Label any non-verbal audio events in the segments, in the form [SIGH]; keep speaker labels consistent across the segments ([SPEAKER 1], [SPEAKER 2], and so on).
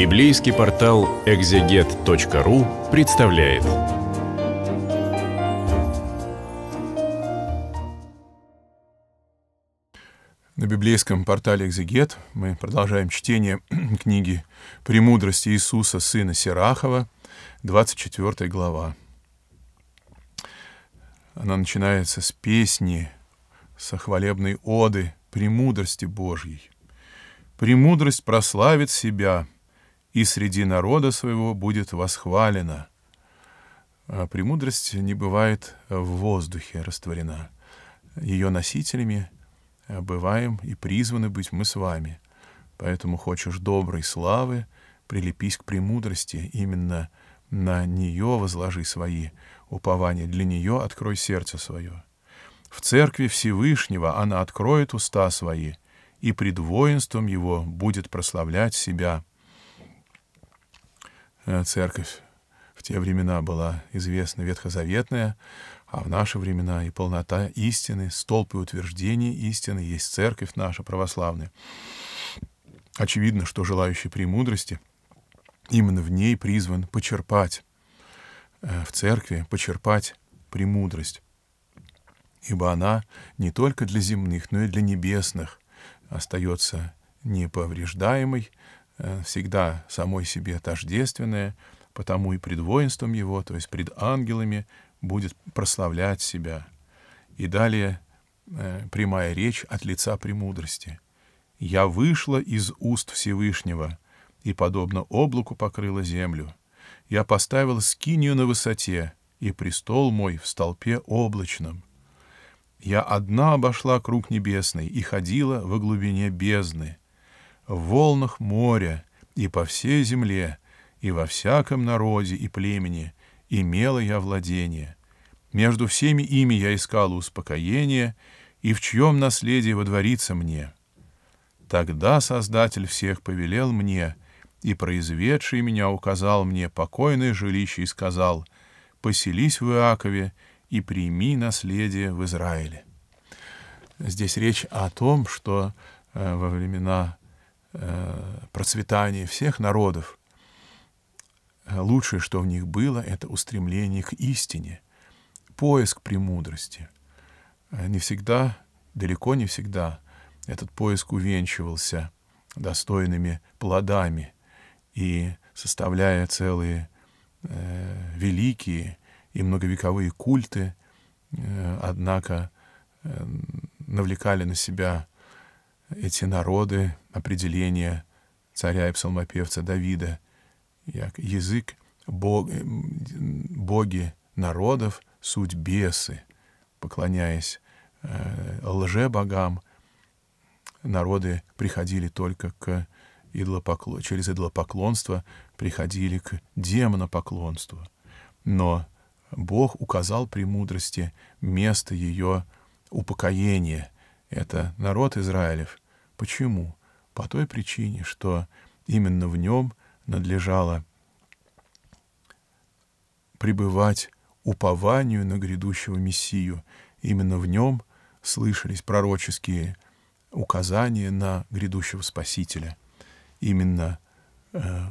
[SPEAKER 1] Библейский портал экзегет.ру представляет. На библейском портале «Экзегет» мы продолжаем чтение [CLEARS THROAT] книги «Премудрости Иисуса, сына Сирахова», 24 глава. Она начинается с песни, со хвалебной оды, премудрости Божьей. «Премудрость прославит себя», и среди народа своего будет восхвалена. А премудрость не бывает в воздухе растворена. Ее носителями а, бываем и призваны быть мы с вами. Поэтому хочешь доброй славы, прилепись к премудрости, именно на нее возложи свои упования, для нее открой сердце свое. В церкви Всевышнего она откроет уста свои, и пред воинством его будет прославлять себя — Э, церковь в те времена была известна ветхозаветная, а в наши времена и полнота истины, столпы утверждений истины есть церковь наша православная. Очевидно, что желающий премудрости именно в ней призван почерпать, э, в церкви почерпать премудрость, ибо она не только для земных, но и для небесных остается неповреждаемой, Э, всегда самой себе тождественное, потому и пред воинством его, то есть пред ангелами, будет прославлять себя. И далее э, прямая речь от лица премудрости. «Я вышла из уст Всевышнего, и, подобно облаку, покрыла землю. Я поставила скинию на высоте, и престол мой в столпе облачном. Я одна обошла круг небесный и ходила во глубине бездны в волнах моря и по всей земле, и во всяком народе и племени имела я владение. Между всеми ими я искал успокоение, и в чьем наследии водворится мне. Тогда Создатель всех повелел мне, и произведший меня указал мне покойное жилище и сказал, «Поселись в Иакове и прими наследие в Израиле». Здесь речь о том, что э, во времена Э, процветание всех народов, э, лучшее, что в них было, это устремление к истине, поиск премудрости. Э, не всегда, далеко не всегда, этот поиск увенчивался достойными плодами и составляя целые э, великие и многовековые культы, э, однако э, навлекали на себя эти народы определение царя и псалмопевца Давида, як язык бог, э, боги народов, суть бесы, поклоняясь э, лже-богам, народы приходили только к идлопокло... через идлопоклонство, приходили к демонопоклонству. Но Бог указал при мудрости место ее упокоения. Это народ Израилев. Почему? по той причине, что именно в нем надлежало пребывать упованию на грядущего Мессию. Именно в нем слышались пророческие указания на грядущего Спасителя. Именно э,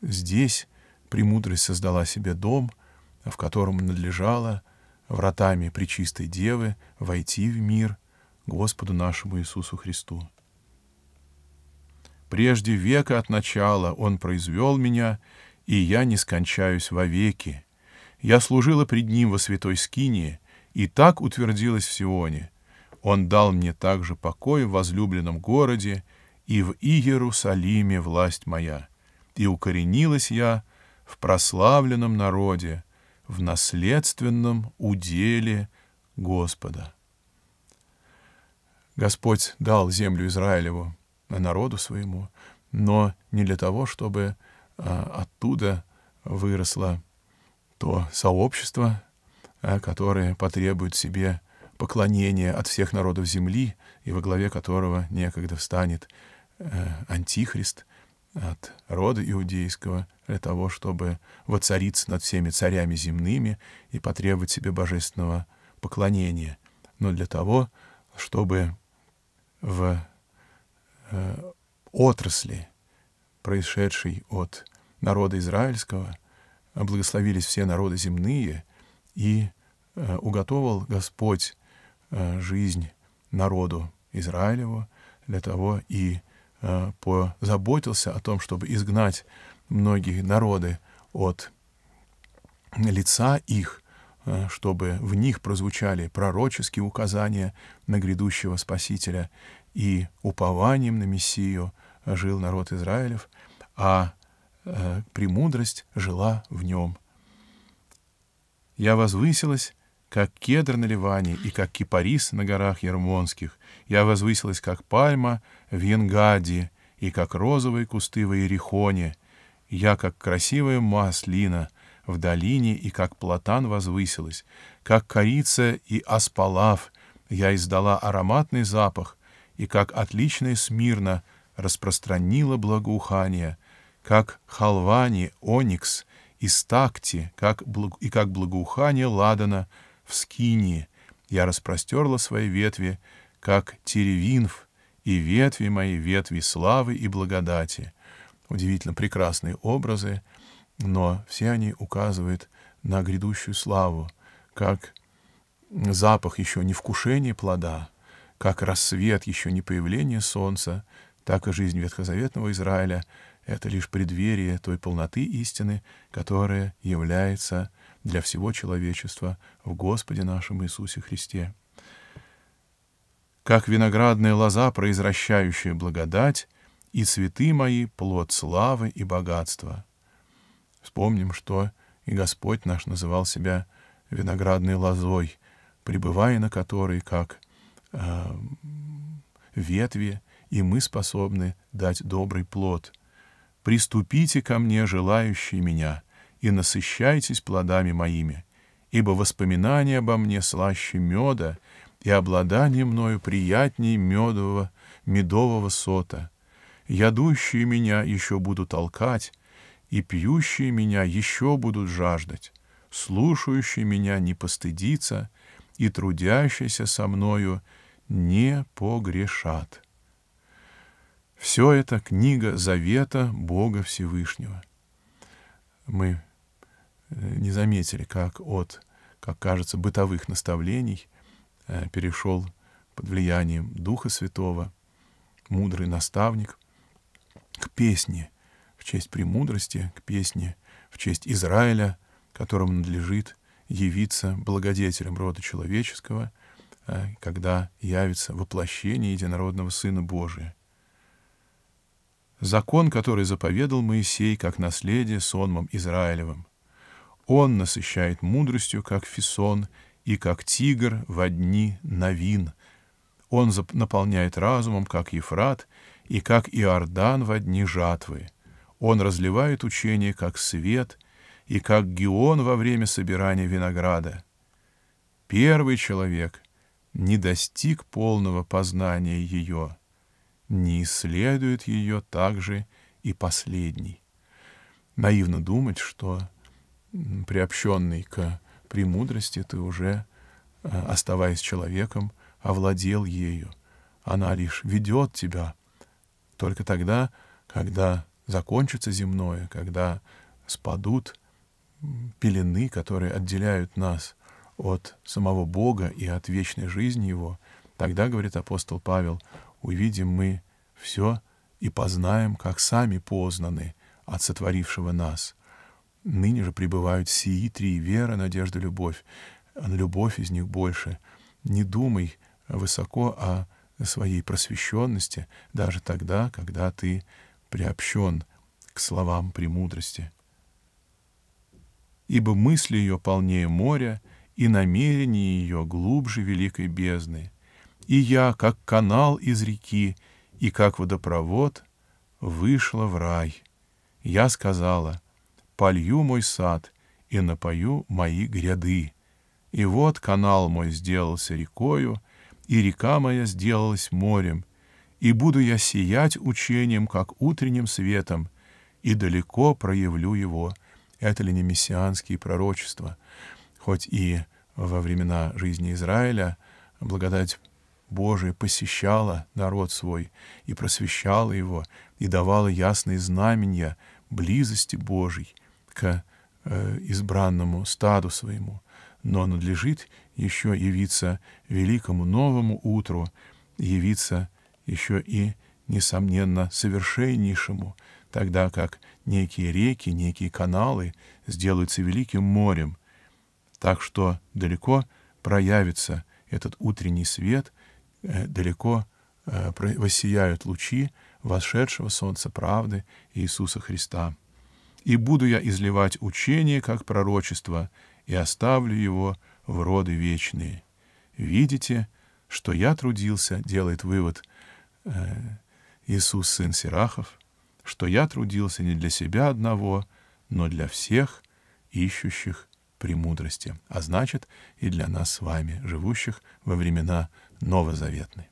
[SPEAKER 1] здесь премудрость создала себе дом, в котором надлежало вратами Пречистой Девы войти в мир Господу нашему Иисусу Христу. Прежде века от начала Он произвел меня, и я не скончаюсь вовеки. Я служила пред Ним во святой скинии, и так утвердилась в Сионе. Он дал мне также покой в возлюбленном городе, и в Иерусалиме власть моя. И укоренилась я в прославленном народе, в наследственном уделе Господа. Господь дал землю Израилеву народу своему, но не для того, чтобы а, оттуда выросло то сообщество, а, которое потребует себе поклонения от всех народов земли, и во главе которого некогда встанет э, антихрист от рода иудейского для того, чтобы воцариться над всеми царями земными и потребовать себе божественного поклонения, но для того, чтобы в Э, отрасли, происшедшей от народа израильского, благословились все народы земные, и э, уготовал Господь э, жизнь народу Израилеву, для того и позаботился о том, чтобы изгнать многие народы от лица их, чтобы в них прозвучали пророческие указания на грядущего Спасителя и упованием на Мессию жил народ Израилев, а э, премудрость жила в нем. Я возвысилась, как кедр на Ливане и как кипарис на горах Ермонских. Я возвысилась, как пальма в Янгаде и как розовые кусты в Иерихоне. Я, как красивая маслина в долине и как платан возвысилась, как корица и аспалав. Я издала ароматный запах, и как отлично и смирно распространила благоухание, как халвани, оникс, и стакти, как благ... и как благоухание ладана в скинии. Я распростерла свои ветви, как теревинф, и ветви мои, ветви славы и благодати. Удивительно прекрасные образы, но все они указывают на грядущую славу, как запах еще не вкушения плода, как рассвет, еще не появление солнца, так и жизнь ветхозаветного Израиля — это лишь преддверие той полноты истины, которая является для всего человечества в Господе нашем Иисусе Христе. Как виноградная лоза, произвращающая благодать, и цветы мои — плод славы и богатства. Вспомним, что и Господь наш называл себя виноградной лозой, пребывая на которой, как — Э, ветви, и мы способны дать добрый плод. Приступите ко мне, желающие меня, и насыщайтесь плодами моими, ибо воспоминание обо мне слаще меда, и обладание мною приятней медового, медового сота. Ядущие меня еще будут толкать, и пьющие меня еще будут жаждать. слушающие меня не постыдиться и трудящиеся со мною — не погрешат. Все это книга завета Бога Всевышнего. Мы э, не заметили, как от, как кажется, бытовых наставлений э, перешел под влиянием Духа Святого мудрый наставник к песне в честь премудрости, к песне в честь Израиля, которому надлежит явиться благодетелем рода человеческого — Э, когда явится воплощение единородного Сына Божия. Закон, который заповедал Моисей как наследие сонмом Израилевым. Он насыщает мудростью, как фисон, и как тигр в дни новин. Он наполняет разумом, как Ефрат, и как Иордан в дни жатвы. Он разливает учение, как свет, и как Геон во время собирания винограда. Первый человек не достиг полного познания ее, не исследует ее также и последний. Наивно думать, что приобщенный к премудрости ты уже, э, оставаясь человеком, овладел ею. Она лишь ведет тебя. Только тогда, когда закончится земное, когда спадут пелены, которые отделяют нас от самого Бога и от вечной жизни Его, тогда, говорит апостол Павел, увидим мы все и познаем, как сами познаны от сотворившего нас. Ныне же пребывают сии три — вера, надежда, любовь. Любовь из них больше. Не думай высоко о своей просвещенности даже тогда, когда ты приобщен к словам премудрости. Ибо мысли ее полнее моря — и намерение ее глубже великой бездны. И я, как канал из реки, и как водопровод, вышла в рай. Я сказала, полью мой сад и напою мои гряды. И вот канал мой сделался рекою, и река моя сделалась морем, и буду я сиять учением, как утренним светом, и далеко проявлю его. Это ли не мессианские пророчества? хоть и во времена жизни Израиля благодать Божия посещала народ свой и просвещала его, и давала ясные знамения близости Божьей к э, избранному стаду своему. Но надлежит еще явиться великому новому утру, явиться еще и, несомненно, совершеннейшему, тогда как некие реки, некие каналы сделаются великим морем, так что далеко проявится этот утренний свет, э, далеко э, воссияют лучи вошедшего солнца правды Иисуса Христа. И буду я изливать учение, как пророчество, и оставлю его в роды вечные. Видите, что я трудился, делает вывод э, Иисус, сын Сирахов, что я трудился не для себя одного, но для всех ищущих премудрости, а значит и для нас с вами, живущих во времена новозаветной.